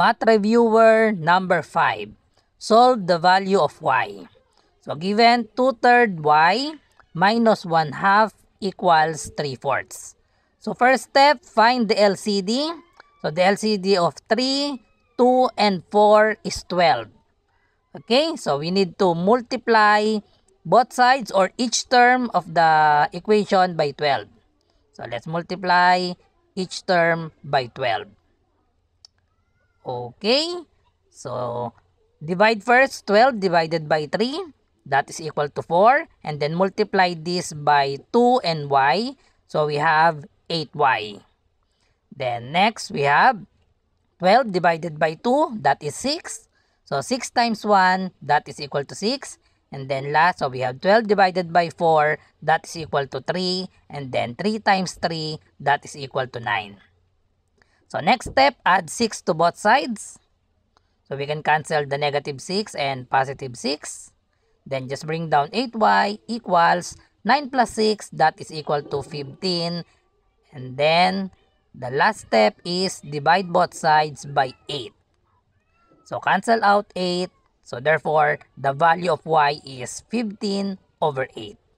Math Reviewer number 5. Solve the value of y. So given 2 third y minus 1 half equals 3 fourths. So first step, find the LCD. So the LCD of 3, 2, and 4 is 12. Okay, so we need to multiply both sides or each term of the equation by 12. So let's multiply each term by 12. Okay? So, divide first 12 divided by 3. That is equal to 4. And then multiply this by 2 and y. So, we have 8y. Then next, we have 12 divided by 2. That is 6. So, 6 times 1. That is equal to 6. And then last, so we have 12 divided by 4, that is equal to 3. And then 3 times 3, that is equal to 9. So next step, add 6 to both sides. So we can cancel the negative 6 and positive 6. Then just bring down 8y equals 9 plus 6 that is equal to 15. And then the last step is divide both sides by 8. So cancel out 8. So therefore, the value of y is 15 over 8.